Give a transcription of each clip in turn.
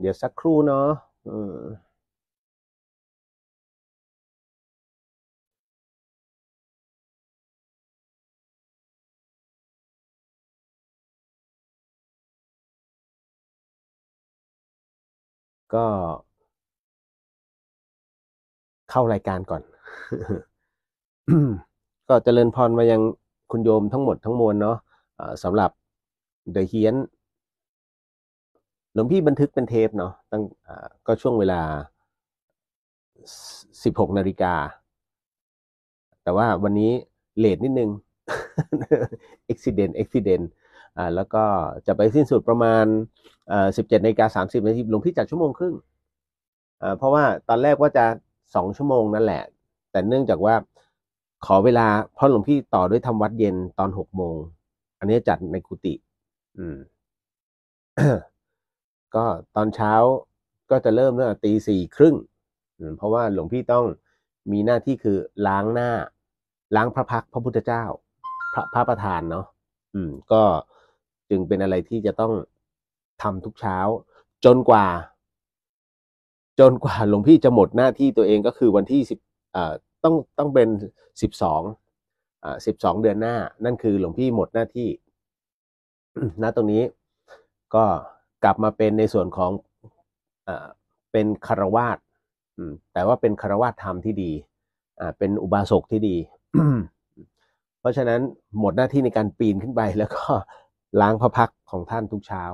เดี๋ยวสักครู่เนาะก็ เข้ารายการก่อน ก็เจริญพรมายังคุณโยมทั้งหมดทั้งมวลเนาะสำหรับเดอะเฮียนหลวงพี่บันทึกเป็นเทปเนาะตั้งก็ช่วงเวลา 16นาฬิกา แต่ว่าวันนี้เลทนิดนึงอุบิเหตุอุบิเหตุอ่า แล้วก็จะไปสิ้นสุดประมาณอ่าสิบเจ็ดนาฬิกาสามสิบนาทีหลวงพี่จัดชั่วโมงครึ่งอ่าเพราะว่าตอนแรกว่าจะสองชั่วโมงนั่นแหละ แต่เนื่องจากว่าขอเวลาเพราะหลวงพี่ต่อด้วยทำวัดเย็นตอนหกโมง อันนี้จัดในกุฏิอืมก็ตอนเช้าก็จะเริ่มตั้งแต่ตีสี่ครึ่งเพราะว่าหลวงพี่ต้องมีหน้าที่คือล้างหน้า ล้างพระพักพระพุทธเจ้าพระ พระประธานเนาะอืม ก็จึงเป็นอะไรที่จะต้องทำทุกเช้า จนกว่า จนกว่าหลวงพี่จะหมดหน้าที่ตัวเองก็คือวันที่สิบเอ่อต้องต้องเป็นสิบสองอ่าสิบสองเดือนหน้า นั่นคือหลวงพี่หมดหน้าที่ณตรงนี้ ก็กลับมาเป็นในส่วนของเป็นคารวาสแต่ว่าเป็นคารวาสธรรมที่ดีเป็นอุบาสกที่ดี เพราะฉะนั้นหมดหน้าที่ในการปีนขึ้นไป แล้วก็ล้างพระพักของท่านทุกเช้า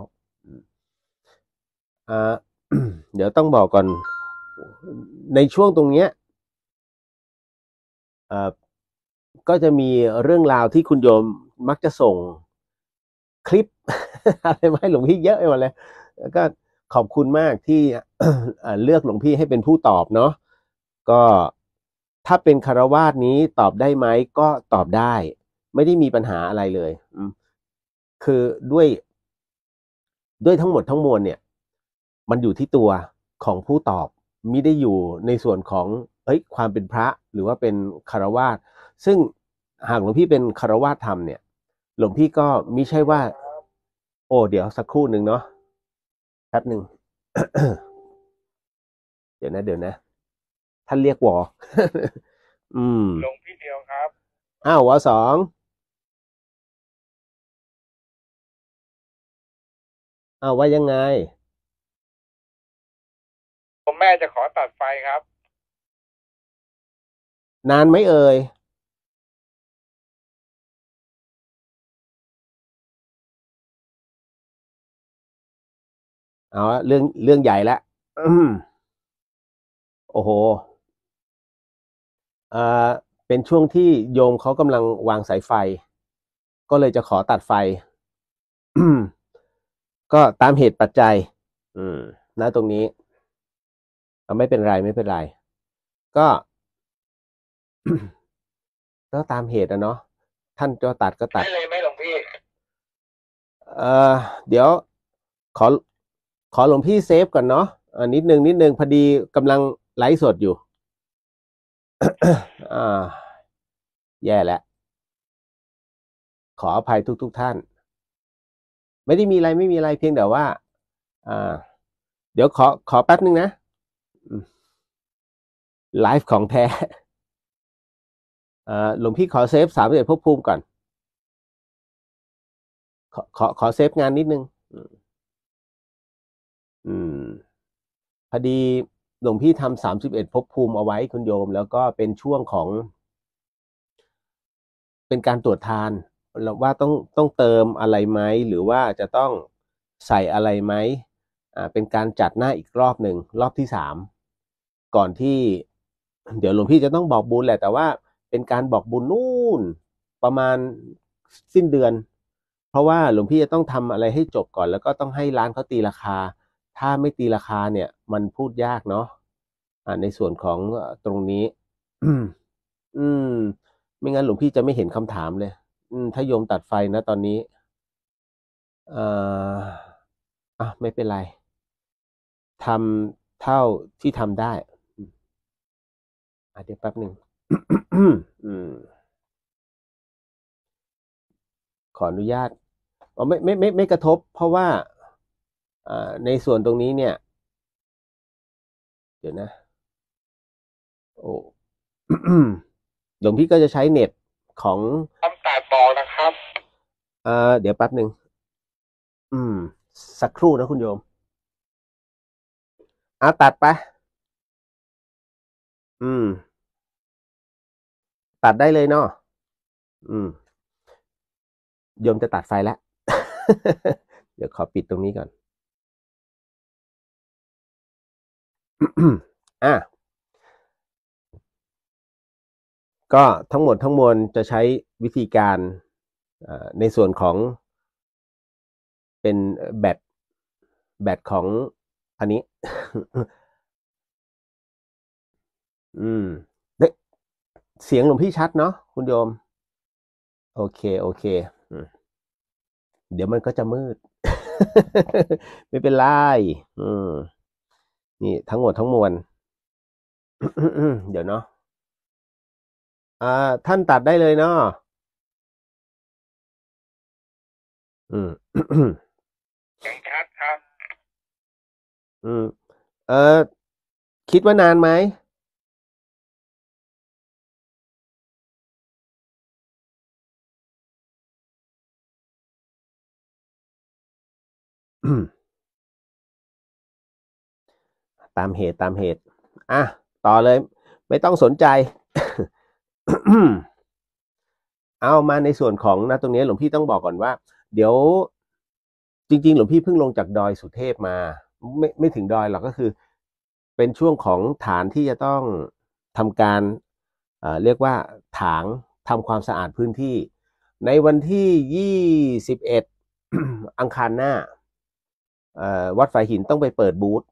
เดี๋ยวต้องบอกก่อนในช่วงตรงเนี้ยก็จะมีเรื่องราวที่คุณโยมมักจะส่งคลิปอะไรไม่หลวงพี่เยอะไปหมดเลยก็ขอบคุณมากที่เลือกหลวงพี่ให้เป็นผู้ตอบเนาะ ก็ถ้าเป็นคารวาสนี้ตอบได้ไหมก็ตอบได้ ไม่ได้มีปัญหาอะไรเลยคือด้วย ด้วยทั้งหมดทั้งมวลเนี่ย มันอยู่ที่ตัวของผู้ตอบมิได้อยู่ในส่วนของเอ้ยความเป็นพระหรือว่าเป็นคารวาสซึ่งหากหลวงพี่เป็นคารวาสธรรมเนี่ยหลวงพี่ก็มิใช่ว่าโอ้ เดี๋ยวสักครู่หนึ่งเนาะ แป๊บหนึ่ง เดี๋ยวนะ เดี๋ยวนะ ท่านเรียกวอ อืม ลงพี่เดียวครับ อ้าววอสองอ้าวว่ายังไง ผมแม่จะขอตัดไฟครับ นานไหมเอ่ยเอาเรื่องเรื่องใหญ่แล้วโอ้โหอ่าเป็นช่วงที่โยมเขากำลังวางสายไฟ ก็เลยจะขอตัดไฟก็ตามเหตุปัจจัย อืม นะตรงนี้ไม่เป็นไรไม่เป็นไร ก็ก็ตามเหตุนะเนาะท่านจะตัดก็ตัดได้เลยไหมหลวงพี่เออเดี๋ยวขอขอหลวงพี่เซฟก่อนเนาะอ่านิดนึง นิดนึงพอดีกำลังไลฟ์สดอยู่อ่าแย่แล้วขออภัยทุกๆทท่าน ไม่ได้มีอะไรไม่มีอะไรเพียงแต่ว่าอ่า เดี๋ยวขอขอแป๊บนึงนะไลฟ์ของแท้หลวงพี่ขอเซฟสามสิบเอ็ดภพภูมิก่อนขอขอเซฟงานนิดนึงืมพอดีหลวงพี่ทำสามสิบเอ็ดภพภูมิเอาไว้คุณโยม แล้วก็เป็นช่วงของ เป็นการตรวจทานว่าต้องต้องเติมอะไรไหมหรือว่าจะต้องใส่อะไรไหมอ่าเป็นการจัดหน้าอีกรอบหนึ่งรอบที่สามก่อนที่ เดี๋ยวหลวงพี่จะต้องบอกบุญแหละแต่ว่าเป็นการบอกบุญนู่นประมาณสิ้นเดือน เพราะว่าหลวงพี่จะต้องทำอะไรให้จบก่อน แล้วก็ต้องให้ร้านเขาตีราคาถ้าไม่ตีราคาเนี่ยมันพูดยากเนาะอ่าในส่วนของตรงนี้ อืมไม่งั้นหลวงพี่จะไม่เห็นคำถามเลย อืม ถ้าโยมตัดไฟนะตอนนี้ เอ่ออ่ะไม่เป็นไรทำเท่าที่ทำได้ อ่าเดี๋ยวแป๊บหนึ่งขออนุญาตอ๋อไม่ไม่ ไม่ ไม่กระทบเพราะว่าในส่วนตรงนี้เนี่ย เดี๋ยวนะ โอ้หลวงพี่ก็จะใช้เน็ตของคำตัดบอนะครับ เอ่อเดี๋ยวแป๊บหนึ่งอืม สักครู่นะคุณโยมเอาตัดไปอืม ตัดได้เลยเนาะอืมโยมจะตัดไฟแล้วเดี๋ยวขอปิดตรงนี้ก่อนอ่ะก็ทั้งหมดทั้งมวลจะใช้วิธีการในส่วนของเป็นแบตแบตของอันนี้ อืมเด็กเสียงหลวงพี่ชัดเนาะคุณโยม โอเคโอเคเดี๋ยวมันก็จะมืดไม่เป็นไรอืมนี่ ทั้งหมดทั้งมวลเดี๋ยวเนาะอ่าท่านตัดได้เลยเนาะอืมครับครับอืม เออคิดว่านานไหมอืมตามเหตุตามเหตุ อ่ะ ต่อเลย ไม่ต้องสนใจ เอา มาในส่วนของนะตรงนี้ หลวงพี่ต้องบอกก่อนว่า เดี๋ยวจริง ๆ หลวงพี่เพิ่งลงจากดอยสุเทพมา ไม่ไม่ถึงดอยหรอกก็คือ เป็นช่วงของฐานที่จะต้องทำการเเรียกว่า ถางทำความสะอาดพื้นที่ ในวันที่ยี่สิบเอ็ดอังคารหน้า วัดฝ่ายหินต้องไปเปิดบูธ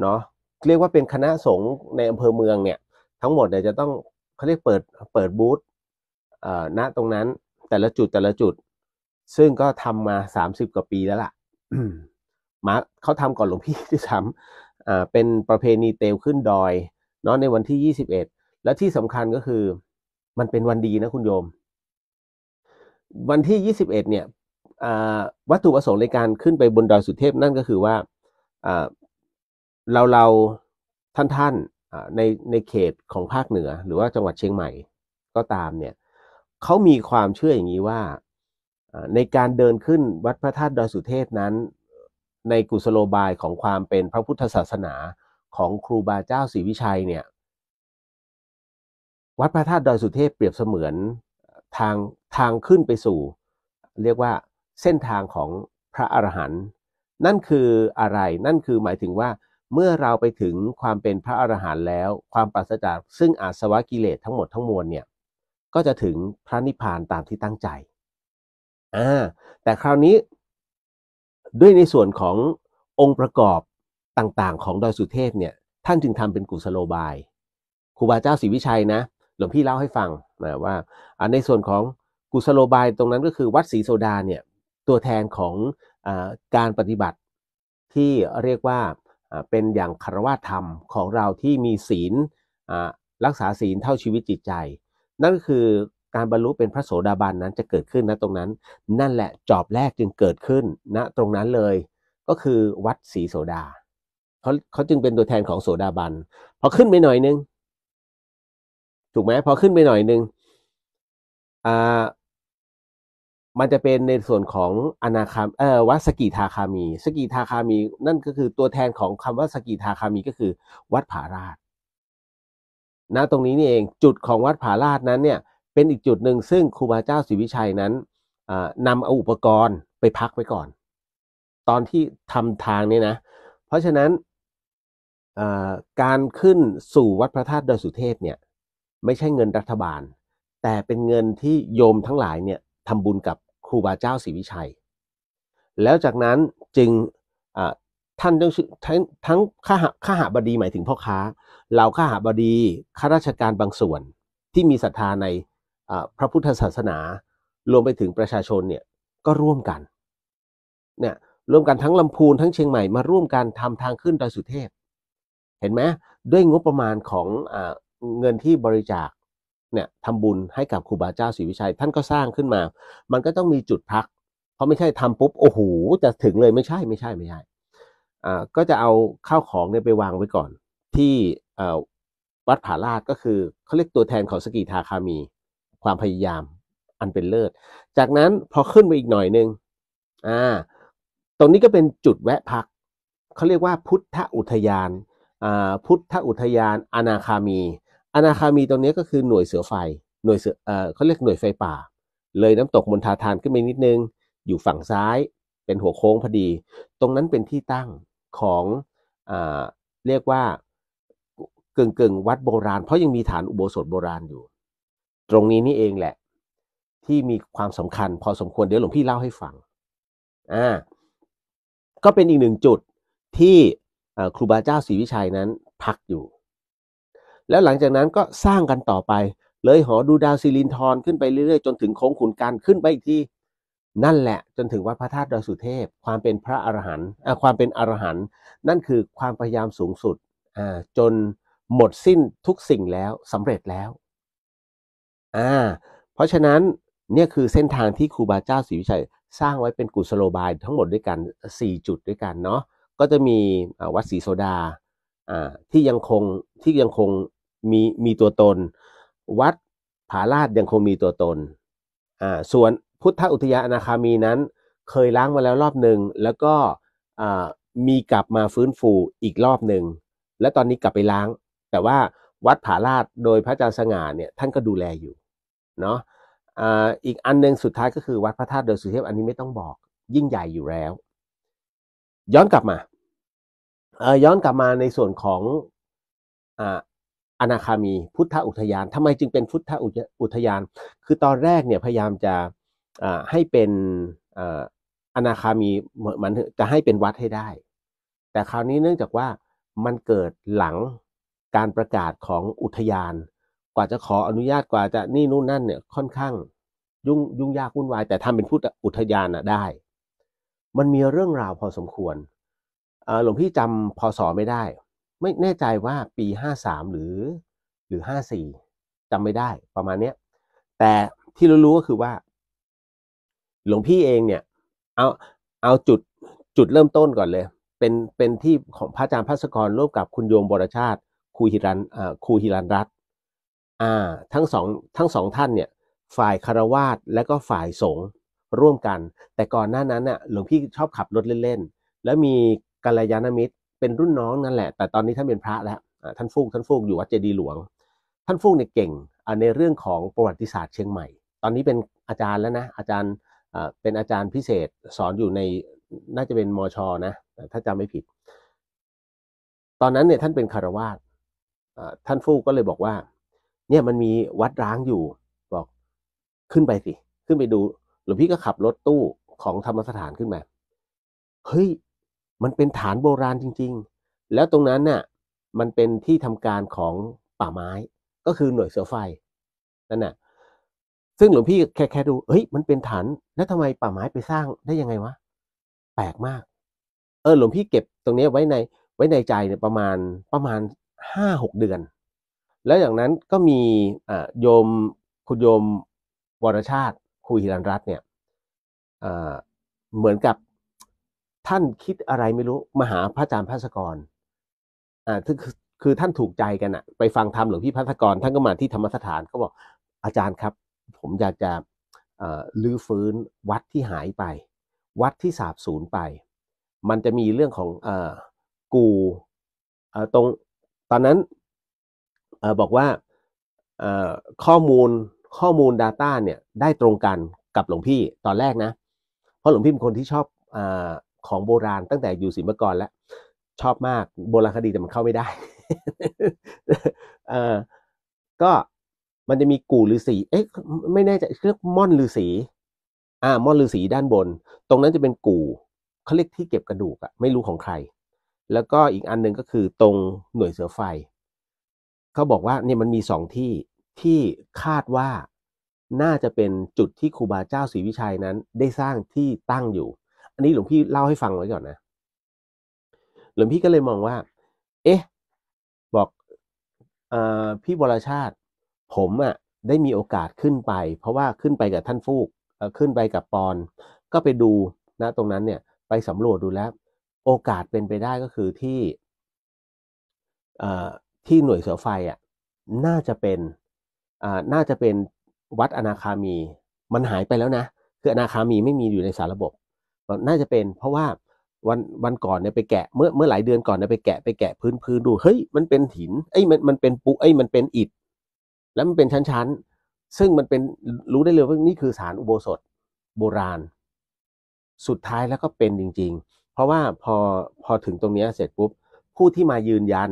เนาะเรียกว่าเป็นคณะสงฆ์ในอำเภอเมืองเนี่ย ทั้งหมดเนี่ยจะต้องเขาเรียกเปิดเปิดบูธณตรงนั้นแต่ละจุดแต่ละจุด ซึ่งก็ทำมาสามสิบกว่าปีแล้วล่ะมาเขาทำก่อนหลวงพี่ที่ทำอ่าเป็นประเพณีเตลขึ้นดอย เนาะในวันที่ยี่สิบเอ็ดและที่สำคัญก็คือมันเป็นวันดีนะคุณโยม วันที่ยี่สิบเอ็ดเนี่ยวัตถุประสงค์ในการขึ้นไปบนดอยสุเทพนั่นก็คือว่าเราเราท่านท่านในในเขตของภาคเหนือหรือว่าจังหวัดเชียงใหม่ก็ตามเนี่ยเขามีความเชื่ออย่างนี้ว่าในการเดินขึ้นวัดพระธาตุดอยสุเทพนั้น ในกุศโลบายของความเป็นพระพุทธศาสนาของครูบาเจ้าศรีวิชัยเนี่ย วัดพระธาตุดอยสุเทพเปรียบเสมือนทางทางขึ้นไปสู่ เรียกว่าเส้นทางของพระอรหันต์นั่นคืออะไรนั่นคือหมายถึงว่าเมื่อเราไปถึงความเป็นพระอรหันต์แล้ว ความปราศจาก ซึ่งอาสวะกิเลสทั้งหมดทั้งมวลเนี่ย ก็จะถึงพระนิพพานตามที่ตั้งใจอ่าแต่คราวนี้ ด้วยในส่วนขององค์ประกอบต่าง ๆ ของดอยสุเทพเนี่ย ท่านจึงทำเป็นกุศโลบายครูบาเจ้าศรีวิชัยนะหลวงพี่เล่าให้ฟังนะว่าในส่วนของกุศโลบายตรงนั้นก็คือวัดศรีโซดาเนี่ย ตัวแทนของอการปฏิบัติที่เรียกว่าเป็นอย่างคารวะธรรมของเราที่มีศีลรักษาศีลเท่าชีวิตจิตใจ นั่นก็คือการบรรลุเป็นพระโสดาบันนั้นจะเกิดขึ้นณตรงนั้น นั่นแหละจอบแรกจึงเกิดขึ้นณตรงนั้นเลย ก็คือวัดสีโสดา เขาเขาจึงเป็นตัวแทนของโสดาบันพอขึ้นไปหน่อยนึงถูกไหมพอขึ้นไปหน่อยนึงอ่ามันจะเป็นในส่วนของอนาคาม เอ่อ วัดสกิทาคามี สกิทาคามี นั่นก็คือตัวแทนของคำว่าสกิทาคามีก็คือวัดผาราชณตรงนี้นี่เอง จุดของวัดผาราชนั้นเนี่ย เป็นอีกจุดหนึ่งซึ่งครูบาเจ้าศรีวิชัยนั้นนำเอาอุปกรณ์ไปพักไว้ก่อน ตอนที่ทำทางเนี่ยนะ เพราะฉะนั้นการขึ้นสู่วัดพระธาตุดอยสุเทพเนี่ย ไม่ใช่เงินรัฐบาล แต่เป็นเงินที่โยมทั้งหลายเนี่ยทำบุญกับครูบาเจ้าศรีวิชัย แล้วจากนั้นจึงท่านทั้งทั้งทั้งข้าาหาบดีหมายถึงพ่อค้าเหล่าข้าหาบดีข้าราชการบางส่วนที่มีศรัทธาในพระพุทธศาสนา รวมไปถึงประชาชนเนี่ยก็ร่วมกันเนี่ยร่วมกันทั้งลำพูนทั้งเชียงใหม่มาร่วมกันทำทางขึ้นดอยสุเทพเห็นไหมด้วยงบประมาณของเงินที่บริจาคเนี่ยทำบุญให้กับครูบาเจ้าศรีวิชัย ท่านก็สร้างขึ้นมา มันก็ต้องมีจุดพัก เพราะไม่ใช่ทำปุ๊บ โอ้โห จะถึงเลยไม่ใช่ไม่ใช่ไม่ใช่ อ่าก็จะเอาข้าวของเนี่ยไปวางไว้ก่อน ที่วัดผาลาดก็คือเขาเรียกตัวแทนของสกิทาคามี ความพยายามอันเป็นเลิศ จากนั้นพอขึ้นไปอีกหน่อยหนึ่งอ่าตรงนี้ก็เป็นจุดแวะพักเขาเรียกว่าพุทธอุทยานพุทธอุทยานอนาคามีอนาคามีตรงนี้ก็คือหน่วยเสือไฟหน่วยเสือเออเขาเรียกหน่วยไฟป่า เลยน้ำตกมณฑาทานขึ้นไปนิดนึงอยู่ฝั่งซ้ายเป็นหัวโค้งพอดี ตรงนั้นเป็นที่ตั้งของอเรียกว่ากึ่งกึ่งวัดโบราณ เพราะยังมีฐานอุโบสถโบราณอยู่ ตรงนี้นี่เองแหละที่มีความสำคัญพอสมควร เดี๋ยวหลวงพี่เล่าให้ฟังอ่าก็เป็นอีกหนึ่งจุดที่ครูบาเจ้าศรีวิชัยนั้นพักอยู่แล้วหลังจากนั้นก็สร้างกันต่อไป เลยหอดูดาวซีลินทรขึ้นไปเรื่อยๆ จนถึงโค้งขุนการขึ้นไปอีกที นั่นแหละจนถึงวัดพระธาตุดอยสุเทพ ความเป็นพระอรหันต์ความเป็นอรหันต์นั่นคือความพยายามสูงสุด จนหมดสิ้นทุกสิ่งแล้วสำเร็จแล้ว อ่า เพราะฉะนั้น เนี่ยคือเส้นทางที่ครูบาเจ้าศรีวิชัย สร้างไว้เป็นกุศโลบายทั้งหมดด้วยกัน4จุดด้วยกันเนาะก็จะมีวัดศรีโซดาที่ยังคงที่ยังคงมีมีตัวตน วัดผาลาดยังคงมีตัวตนส่วนพุทธอุทยานาคามีนั้น เคยล้างมาแล้วรอบหนึ่งแล้วก็มีกลับมาฟื้นฟูอีกรอบหนึ่งและตอนนี้กลับไปล้าง แต่ว่าวัดผาลาดโดยพระอาจารย์สง่าเนี่ยท่านก็ดูแลอยู่เนาะอีกอันหนึ่งสุดท้ายก็คือวัดพระธาตุดอยสุเทพอันนี้ไม่ต้องบอก ยิ่งใหญ่อยู่แล้ว ย้อนกลับมาย้อนกลับมาในส่วนของอนาคามีพุทธอุทยาน ทำไมจึงเป็นพุทธอุทยาน คือตอนแรกเนี่ยพยายามจะให้เป็นอนาคามีเหมือนจะให้เป็นวัดให้ได้ แต่คราวนี้เนื่องจากว่ามันเกิดหลังการประกาศของอุทยาน กว่าจะขออนุญาตกว่าจะ นี่นู่นนั่นเนี่ยค่อนข้างยุ่งยุ่งยากวุ่นวายแต่ทำเป็นพุทธอุทยานอะได้ มันมีเรื่องราวพอสมควรหลวงพี่จำพศไม่ได้ ไม่แน่ใจว่าปีห้าสามหรือ หรือห้าสี่จำไม่ได้ประมาณเนี้ยแต่ที่รู้ๆก็คือว่า หลวงพี่เองเนี่ย เอาเอาจุดจุดเริ่มต้นก่อนเลย เป็นเป็นที่ของพระอาจารย์พัสกรร่วมกับคุณโยมบรชาติครูฮิรันครูฮิรันรัตอ่าทั้งสองทั้งสองท่านเนี่ย ฝ่ายคารวาสและก็ฝ่ายสงฆ์ร่วมกัน แต่ก่อนหน้านั้นน่ะหลวงพี่ชอบขับรถเล่นๆแล้วมีกัลยาณมิตรเป็นรุ่นน้องนั่นแหละ แต่ตอนนี้ท่านเป็นพระแล้วท่านฟูก ท่านฟูกอยู่วัดเจดีหลวง ท่านฟูกเนี่ยเก่งในเรื่องของประวัติศาสตร์เชียงใหม่ ตอนนี้เป็นอาจารย์แล้วนะอาจารย์เป็นอาจารย์พิเศษสอนอยู่ในน่าจะเป็นมอชอนะถ้าจำไม่ผิดตอนนั้นเนี่ยท่านเป็นคารวาสท่านฟูกก็เลยบอกว่า เนี่ยมันมีวัดร้างอยู่บอกขึ้นไปสิขึ้นไปดูหลวงพี่ก็ขับรถตู้ของธรรมสถานขึ้นมาเฮ้ยมันเป็นฐานโบราณจริงๆ แล้วตรงนั้นน่ะ มันเป็นที่ทำการของป่าไม้ ก็คือหน่วยเสือไฟนั่นน่ะ ซึ่งหลวงพี่แค่แค่ดู เฮ้ย มันเป็นฐาน แล้วทำไมป่าไม้ไปสร้างได้ยังไงวะ แปลกมาก เออ หลวงพี่เก็บตรงนี้ไว้ในไว้ในใจเนี่ยประมาณประมาณห้าหกเดือน แล้วอย่างนั้นก็มีโยม คุณโยมวรชาติคุยหิรันรัตเนี่ยเหมือนกับท่านคิดอะไรไม่รู้มาหาพระอาจารย์พัสกร อ่าคือคือท่านถูกใจกันอะไปฟังธรรมหลวงพี่พัสกร ท่านก็มาที่ธรรมสถานก็บอก อาจารย์ครับ ผมอยากจะลื้อฟื้นวัดที่หายไป วัดที่สาบสูญไป มันจะมีเรื่องของอกูตรงตอนนั้นอบอกว่าข้อมูลข้อมูล Data เนี่ยได้ตรงกันกับหลวงพี่ตอนแรกนะ เพราะหลวงพี่เป็นคนที่ชอบของโบราณตั้งแต่อยู่ศิลปกรแล้ว ชอบมากโบราณคดีแต่มันเข้าไม่ได้เออก็มันจะมีกู่ฤาษีเอ๊ะไม่แน่ใจเรียกม่อนฤาษีอ่าม่อนฤาษีด้านบน ตรงนั้นจะเป็นกู่เขาเรียกที่เก็บกระดูกอะไม่รู้ของใคร แล้วก็อีกอันหนึ่งก็คือตรงหน่วยเสือไฟเขาบอกว่าเนี่ยมันมีสองที่ที่คาดว่า น่าจะเป็นจุดที่ครูบาเจ้าศรีวิชัยนั้น ได้สร้างที่ตั้งอยู่อันนี้หลวงพี่เล่าให้ฟังไว้ก่อนนะ หลวงพี่ก็เลยมองว่า เอ๊ะ บอกอพี่บรชาติ ผมอะ่ะได้มีโอกาสขึ้นไป เพราะว่าขึ้นไปกับท่านฟูก ขึ้นไปกับปอน ก็ไปดูนะตรงนั้นเนี่ย ไปสำรวจดูแล้ว โอกาสเป็นไปได้ก็คือที่ที่หน่วยเสือไฟอะ่ะ น่าจะเป็น น่าจะเป็นวัดอนาคามี มันหายไปแล้วนะ คืออนาคามีไม่มีอยู่ในสารระบบน่าจะเป็นเพราะว่าวันวันก่อนเนี่ยไปแกะ เมื่อเมื่อหลายเดือนก่อนเนี่ยไปแกะ ไปแกะพื้นพื้นดูเฮ้ยมันเป็นหินไอ้มันมันเป็นปูไอ้มันเป็นอิฐ แล้วมันเป็นชั้นชั้นซึ่งมันเป็นรู้ได้เลยว่านี่คือสารอุโบสถ โบราณ สุดท้ายแล้วก็เป็นจริง ๆ เพราะว่าพอพอถึงตรงนี้เสร็จปุ๊บผู้ที่มายืนยัน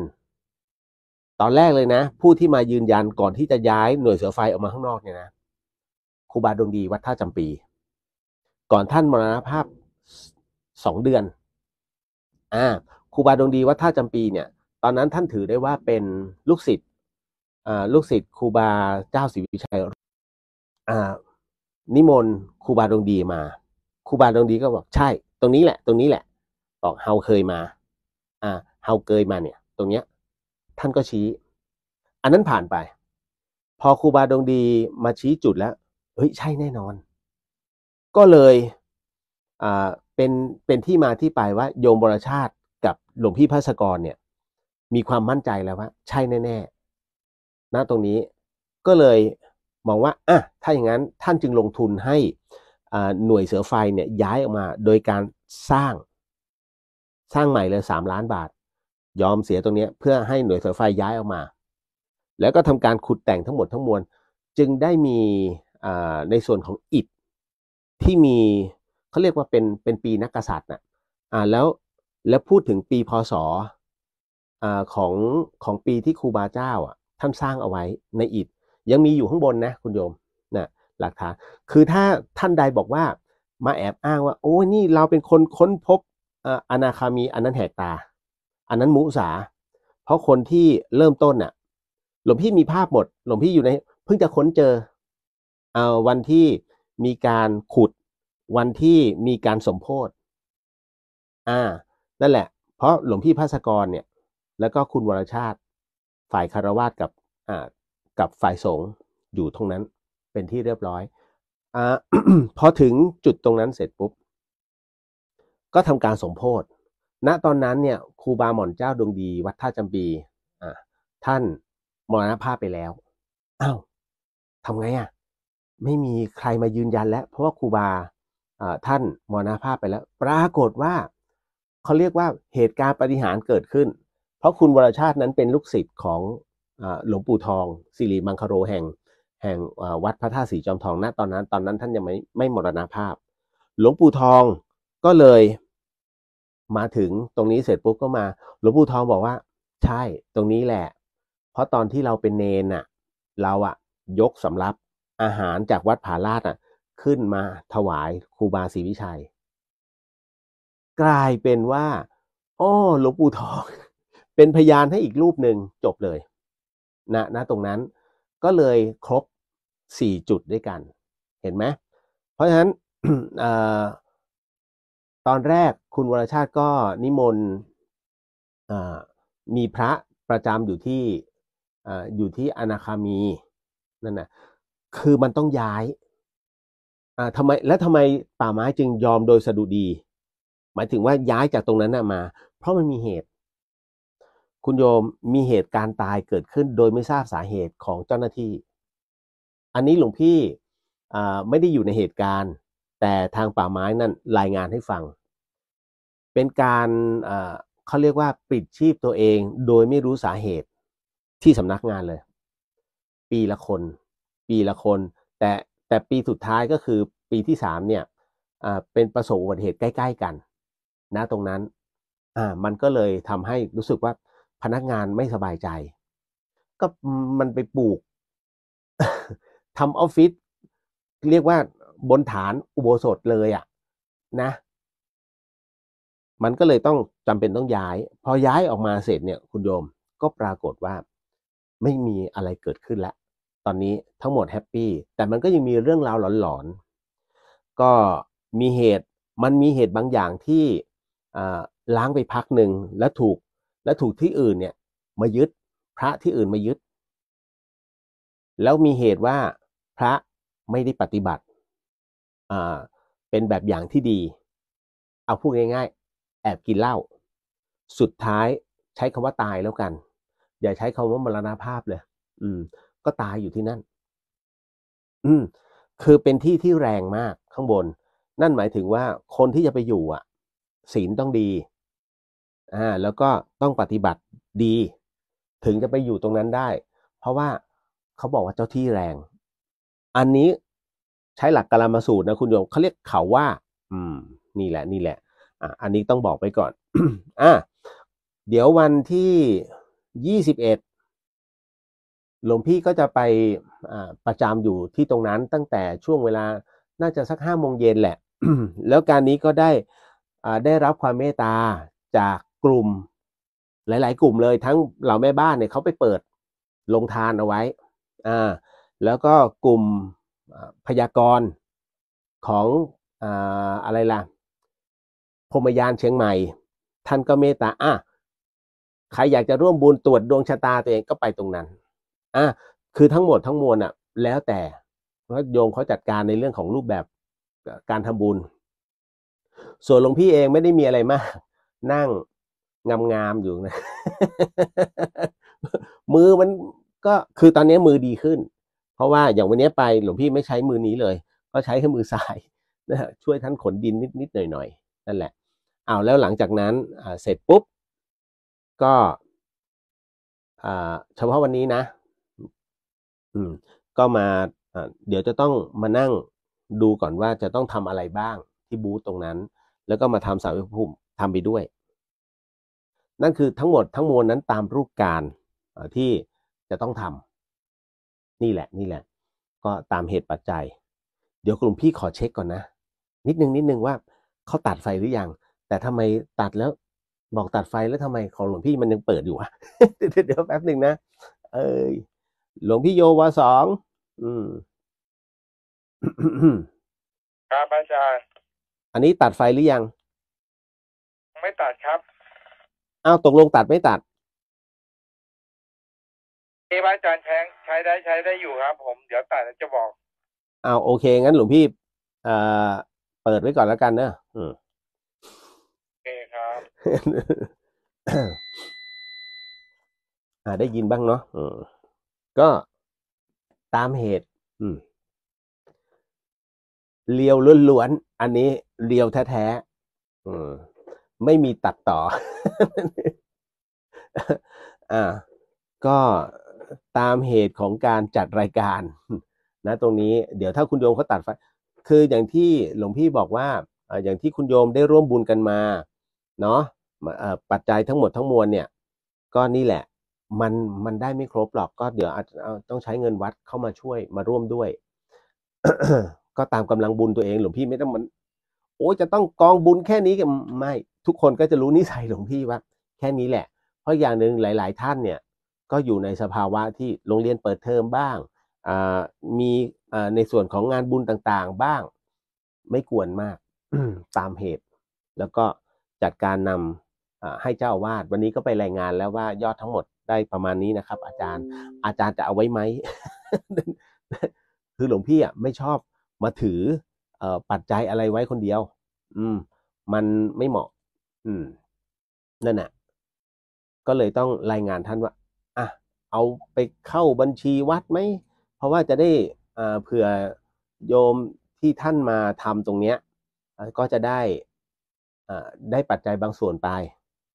ตอนแรกเลยนะ ผู้ที่มายืนยันก่อนที่จะย้ายหน่วยเสือไฟออกมาข้างนอกเนี่ยนะครูบาดวงดีวัดท่าจำปี ก่อนท่านมรณภาพสองเดือน อ่า ครูบาดวงดีวัดท่าจำปี เนี่ย ตอนนั้นท่านถือได้ว่าเป็นลูกศิษย์ อ่า ลูกศิษย์ครูบาเจ้าศรีวิชัย อ่า นิมนต์ครูบาดวงดีมา ครูบาดวงดีก็บอกใช่ ตรงนี้แหละ ตรงนี้แหละบอกเฮาเคยมา อ่า เฮาเคยมาเนี่ย ตรงเนี้ย ท่านก็ชี้ อันนั้นผ่านไป พอครูบาดวงดีมาชี้จุดแล้ว เฮ้ย ใช่แน่นอน ก็เลย อ่าเป็นเป็นที่มาที่ไปว่า โยม บรชาติกับ หลวงพี่พระสกร เนี่ย มีความมั่นใจแล้วว่า ใช่ แน่ๆนะตรงนี้ก็เลย มองว่า อ่ะ ถ้าอย่างนั้นท่านจึงลงทุนให้หน่วยเสือไฟเนี่ยย้ายออกมาโดยการสร้าง สร้างใหม่เลยสามล้านบาท ยอมเสียตรงนี้เพื่อให้หน่วยเสือไฟย้ายออกมา แล้วก็ทำการขุดแต่งทั้งหมดทั้งมวลจึงได้มีในส่วนของอิฐที่มีเขาเรียกว่า เป็นเป็นปีนักกษัตริย์นะอ่า แล้วแล้วพูดถึงปีพศ อ่าของของปีที่ครูบาเจ้า อ่ะท่านสร้างเอาไว้ในอิฐ ยังมีอยู่ข้างบนนะคุณโยมนะหลักฐาน คือถ้าท่านใดบอกว่า มาแอบอ้างว่าโอ้นี่เราเป็นคนค้นพบอานาคามีอันนั้นแหกตา อันนั้นมุสา เพราะคนที่เริ่มต้นน่ะหลวงพี่มีภาพหมดหลวงพี่อยู่ในเพิ่งจะค้นเจอเอาวันที่มีการขุดวันที่มีการสมโพธิอ่า นั่นแหละ เพราะหลวงพี่พัสกรเนี่ย แล้วก็คุณวรชาติ ฝ่ายคารวาสกับ อ่า กับฝ่ายสงฆ์ อยู่ตรงนั้น เป็นที่เรียบร้อย อ่า พอถึงจุดตรงนั้นเสร็จปุ๊บ ก็ทำการสมโพธิณตอนนั้นเนี่ยครูบาหม่อนเจ้าดวงดีวัดท่าจำปี อ่า ท่านมรณภาพไปแล้ว อ้าวทำไงอะ่ะ ไม่มีใครมายืนยันแล้ว เพราะว่าครูบาท่านมรณภาพไปแล้ว ปรากฏว่าเขาเรียกว่าเหตุการณ์ปฏิหารเกิดขึ้น เพราะคุณวรชาตินั้นเป็นลูกศิษย์ของหลวงปู่ทองสิริมังคโรแห่งแห่งวัดพระธาตุสีจอมทองณตอนนั้นตอนนั้น ท่านยังไม่ไม่มรณภาพหลวงปู่ทองก็เลย มาถึงตรงนี้เสร็จปุ๊บก็มาหลวงปู่ทองบอกว่า ใช่ตรงนี้แหละ เพราะตอนที่เราเป็นเนนอะเราอะยกสำรับอาหารจากวัดผาลาดอ่ะขึ้นมาถวายครูบาศรีวิชัย กลายเป็นว่าอ้อหลวงปู่ทอง เป็นพยานให้อีกรูปหนึ่งจบเลยนะนะตรงนั้นก็เลยครบสี่จุดด้วยกัน เห็นไหมเพราะฉะนั้นอตอนแรกคุณวรชาติก็นิมนต์มีพระประจำอยู่ที่ออยู่ที่อนาคามีนั่นนะคือมันต้องย้ายอ่าทำไมและทำไมป่าไม้จึงยอมโดยสะดุดี หมายถึงว่าย้ายจากตรงนั้นมา เพราะมันมีเหตุ คุณโยมมีเหตุการตายเกิดขึ้นโดยไม่ทราบสาเหตุของเจ้าหน้าที่ อันนี้หลวงพี่ไม่ได้อยู่ในเหตุการณ์ แต่ทางป่าไม้นั่นรายงานให้ฟัง เป็นการเขาเรียกว่าปิดชีพตัวเองโดยไม่รู้สาเหตุที่สำนักงานเลย ปีละคน ปีละคนแต่แต่ปีสุดท้ายก็คือปีที่สามเนี่ยเป็นประสบอุบัติเหตุใกล้ ๆ กันนะตรงนั้น อ่ามันก็เลยทำให้รู้สึกว่าพนักงานไม่สบายใจ ก็มันไปปลูกทำออฟฟิศเรียกว่าบนฐานอุโบสถเลยอะ่ะนะ มันก็เลยต้องจำเป็นต้องย้าย พอย้ายออกมาเสร็จเนี่ยคุณโยมก็ปรากฏว่าไม่มีอะไรเกิดขึ้นแล้วตอนนี้ทั้งหมดแฮปปี้แต่มันก็ยังมีเรื่องราวหลอนๆก็มีเหตุมันมีเหตุบางอย่างที่ล้างไปพักหนึ่งแล้วถูกแล้วถูกที่อื่น เนี่ย มายึดพระที่อื่นมายึดแล้วมีเหตุว่าพระไม่ได้ปฏิบัติเป็นแบบอย่างที่ดี เอาพูดง่าย ๆ แอบกินเหล้าสุดท้ายใช้คำว่าตายแล้วกันอย่าใช้คำว่ามรณาภาพเลยอืมก็ตายอยู่ที่นั่น อืม คือเป็นที่ที่แรงมากข้างบน นั่นหมายถึงว่า คนที่จะไปอยู่ อ่ะศีลต้องดี อ่า แล้วก็ต้องปฏิบัติดี ถึงจะไปอยู่ตรงนั้นได้ เพราะว่าเขาบอกว่าเจ้าที่แรง อันนี้ใช้หลักกลามาสูตรนะคุณโยมเขาเรียกเขาว่า อืม นี่แหละ นี่แหละ อ่าอันนี้ต้องบอกไปก่อน อ่า เดี๋ยววันที่ ยี่สิบเอ็ดหลวงพี่ก็จะไปประจำอยู่ที่ตรงนั้น ตั้งแต่ช่วงเวลาน่าจะสักห้าโมงเย็นแหละ แล้วการนี้ก็ได้ได้รับความเมตตา จากกลุ่มหลายๆกลุ่มเลย ทั้งเหล่าแม่บ้านเนี่ยเขาไปเปิดลงทานเอาไว้ อ่า แล้วก็กลุ่มพยากรณ์ของอ่าอะไรล่ะพรมยานเชียงใหม่ ท่านก็เมตตาอ่ะใครอยากจะร่วมบุญตรวจดวงชะตาตัวเองก็ไปตรงนั้นอ่ะคือทั้งหมดทั้งมวลอ่ะ แล้วแต่ว่าโยมเขาจัดการในเรื่องของรูปแบบการทำบุญส่วนหลวงพี่เองไม่ได้มีอะไรมาก นั่งงามๆอยู่นะ มือมันก็คือตอนนี้มือดีขึ้น เพราะว่าอย่างวันนี้ไปหลวงพี่ไม่ใช้มือนี้เลยก็ใช้แค่มือซ้ายนะช่วยท่านขนดินนิดๆหน่อยๆนั่นแหละเอาแล้วหลังจากนั้นเสร็จปุ๊บ ก็เฉพาะวันนี้นะอืมก็มาเดี๋ยวจะต้องมานั่งดูก่อนว่าจะต้องทำอะไรบ้างที่บูธตรงนั้น แล้วก็มาทำสาวิภูมิทำไปด้วย นั่นคือทั้งหมดทั้งมวลนั้นตามรูปการที่จะต้องทำ นี่แหละ นี่แหละ ก็ตามเหตุปัจจัย เดี๋ยวกลุ่มพี่ขอเช็คก่อนนะ นิดนึงนิดนึงว่าเขาตัดไฟหรืออยังแต่ทำไมตัดแล้ว บอกตัดไฟแล้วทำไมของหลวงพี่มันยังเปิดอยู่อะเดี๋ยวแป๊บหนึ่งนะเอ้ยหลวงพี่โยวาสอง อืม ครับอาจารย์อันนี้ตัดไฟหรือยัง ไม่ตัดครับอ้าวตกลงตัดไม่ตัดเอวอาจารย์แทงใช้ได้ใช้ได้อยู่ครับผม เดี๋ยวตัดจะบอกอ้าวโอเคงั้นหลวงพี่เอ่อเปิดไว้ก่อนแล้วกันนะอืมโอเคครับอ่า ได้ยินบ้างเนาะอืมก็ตามเหตุ อืเลียวล้วนๆอันนี้เลียวแท้ๆอืม ไม่มีตัดต่อ อ่า ก็ตามเหตุของการจัดรายการนะ ตรงนี้ เดี๋ยวถ้าคุณโยมเขาตัดไฟคืออย่างที่หลวงพี่บอกว่า อย่างที่คุณโยมได้ร่วมบุญกันมา เนาะปัจจัยทั้งหมดทั้งมวลเนี่ย ก็นี่แหละมันมันได้ไม่ครบหรอกก็เดี๋ยวอาจจะต้องใช้เงินวัดเข้ามาช่วยมาร่วมด้วย ก็ตามกำลังบุญตัวเองหลวงพี่ไม่ต้องมัน โอ้จะต้องกองบุญแค่นี้กไม่ ทุกคนก็จะรู้นิสัยหลวงพี่ว่า แค่นี้แหละ เพราะอย่างหนึ่งหลาย ๆ ท่านเนี่ย ก็อยู่ในสภาวะที่โรงเรียนเปิดเทอมบ้างมีในส่วนของงานบุญต่างๆ บ้าง ไม่กวนมากตามเหตุ แล้วก็จัดการนำให้เจ้าอาวาสวันนี้ก็ไปรายงานแล้วว่ายอดทั้งหมดได้ประมาณนี้นะครับอาจารย์ อาจารย์จะเอาไว้ไหม คือหลวงพี่อ่ะไม่ชอบมาถือเอปัจจัยอะไรไว้คนเดียว อืม มันไม่เหมาะ อืม นั่นน่ะ ก็เลยต้องรายงานท่านว่า อ่ะ เอาไปเข้าบัญชีวัดไหม เพราะว่าจะได้อ่าเผื่อโยมที่ท่านมาทำตรงเนี้ย ก็จะได้อ่าได้ปัจจัยบางส่วนไป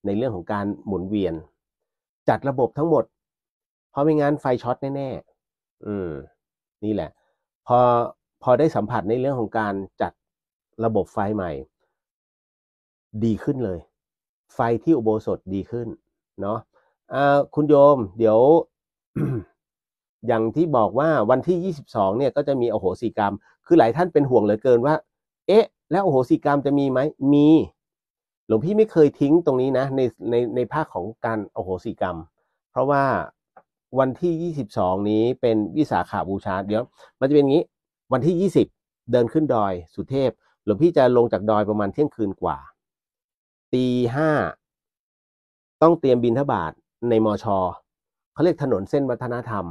ในเรื่องของการหมุนเวียนจัดระบบทั้งหมดเพราะไม่งั้นไฟช็อตแน่ๆอืม นี่แหละ พอพอได้สัมผัสในเรื่องของการจัดระบบไฟใหม่ ดีขึ้นเลย ไฟที่อุโบสถดีขึ้นเนาะะคุณโยม เดี๋ยว อย่างที่บอกว่าวันที่ยี่สสิบองเนี่ย ก็จะมีโอโหสีกรรม คือหลายท่านเป็นห่วงเหลือเกินว่า เอ๊ะ แล้วโอโหสีกรรมจะมีไหมมีหลวงพี่ไม่เคยทิ้งตรงนี้นะ ในในในภาคของการโอโหสิกรรม เพราะว่าวันที่ 22 นี้เป็นวิสาขาบูชาเดี๋ยว มันจะเป็นอย่างนี้ วันที่ 20 เดินขึ้นดอยสุเทพ หลวงพี่จะลงจากดอยประมาณเที่ยงคืนกว่า ตีห้าต้องเตรียมบินทบาทในมอชอเขาเรียกถนนเส้นวัฒนธรรม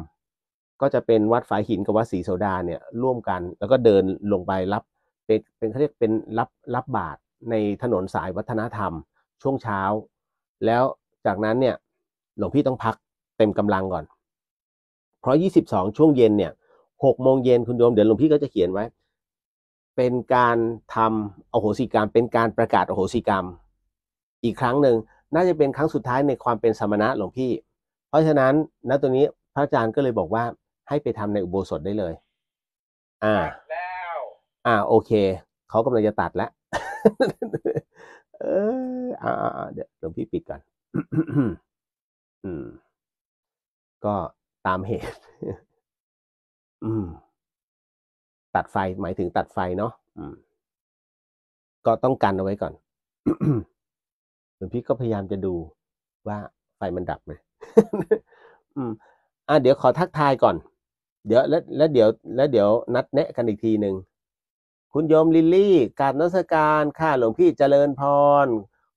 ก็จะเป็นวัดฝายหินกับวัดศรีโสดาเนี่ยร่วมกัน แล้วก็เดินลงไปรับ เป็นเป็นเขาเรียกเป็นรับรับบาทในถนนสายวัฒนธรรม ช่วงเช้า แล้วจากนั้นเนี่ยหลวงพี่ต้องพักเต็มกำลังก่อนเพราะ22ช่วงเย็นเนี่ยหกโมงเย็นคุณโยมเดี๋ยวหลวงพี่ก็จะเขียนไว้ เป็นการทำโอโหสิกรรม เป็นการประกาศโอโหสิกรรม อีกครั้งหนึ่งน่าจะเป็นครั้งสุดท้ายในความเป็นสมณะหลวงพี่ เพราะฉะนั้น ณตัวนี้พระอาจารย์ก็เลยบอกว่าให้ไปทำในอุโบสถได้เลย อ่าแล้วอ่าโอเคเขากำลังจะตัดแล้วเออ อ่าเดี๋ยวหลวงพี่ปิดก่อนอืม ก็ตามเหตุ อืม ตัดไฟหมายถึงตัดไฟเนาะอืม ก็ต้องกันเอาไว้ก่อนหลวงพี่ก็พยายามจะดูว่าไฟมันดับไหมอืม อ่าเดี๋ยวขอทักทายก่อน เดี๋ยวแล้วแล้วเดี๋ยว แล้วเดี๋ยวนัดแนะ กันอีกทีหนึ่งคุณโยมลิลลี่การนสการค่ะหลวงพี่เจริญพร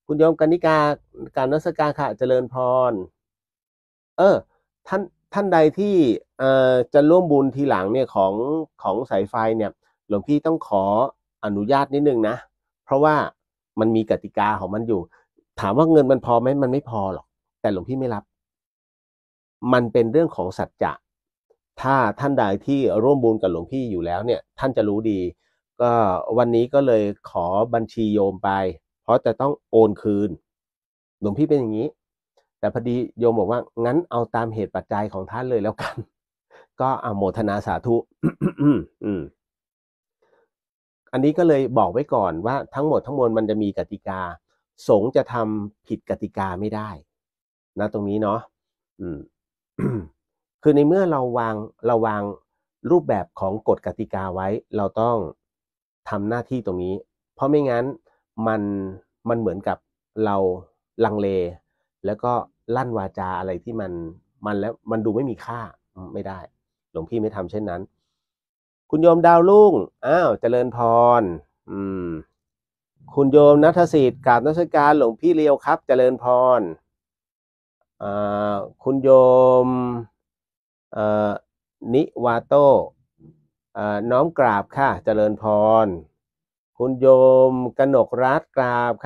คุณโยมกนิกาการนสการค่ะ เจริญพร เออ ท่านท่านใดที่ เอ่อจะร่วมบุญทีหลังเนี่ยของของสายไฟเนี่ย หลวงพี่ต้องขออนุญาตนิดนึงนะเพราะว่ามันมีกติกาของมันอยู่ ถามว่าเงินมันพอไหมมันไม่พอหรอก แต่หลวงพี่ไม่รับ มันเป็นเรื่องของสัจจะ ถ้าท่านใดที่ร่วมบุญกับหลวงพี่อยู่แล้วเนี่ย ท่านจะรู้ดีก็วันนี้ก็เลยขอบัญชีโยมไป เพราะจะต้องโอนคืนหลวงพี่เป็นอย่างนี้ แต่พอดีโยมบอกว่างั้นเอาตามเหตุปัจจัยของท่านเลยแล้วกัน ก็อโมทนาสาธุอันนี้ก็เลยบอกไว้ก่อนว่า ทั้งหมดทั้งมวลมันจะมีกติกา สงจะทำผิดกติกาไม่ได้ นะตรงนี้เนาะคือในเมื่อเราวางเราวางรูปแบบของกฎกติกาไว้เราต้องทำหน้าที่ตรงนี้ เพราะไม่งั้นมันมันเหมือนกับเราลังเล แล้วก็ลั่นวาจาอะไรที่มันมันแล้วมันดูไม่มีค่า ไม่ได้ หลวงพี่ไม่ทำเช่นนั้น คุณโยมดาวลุ่ง อ้าว เจริญพร อืม คุณโยมนัทสิทธิ์กาบนักการ หลวงพี่เลียวครับ เจริญพรคุณโยมนิวาโตน้อมกราบค่ะ เจริญพร คุณโยม กนกรัตกราบค่ะ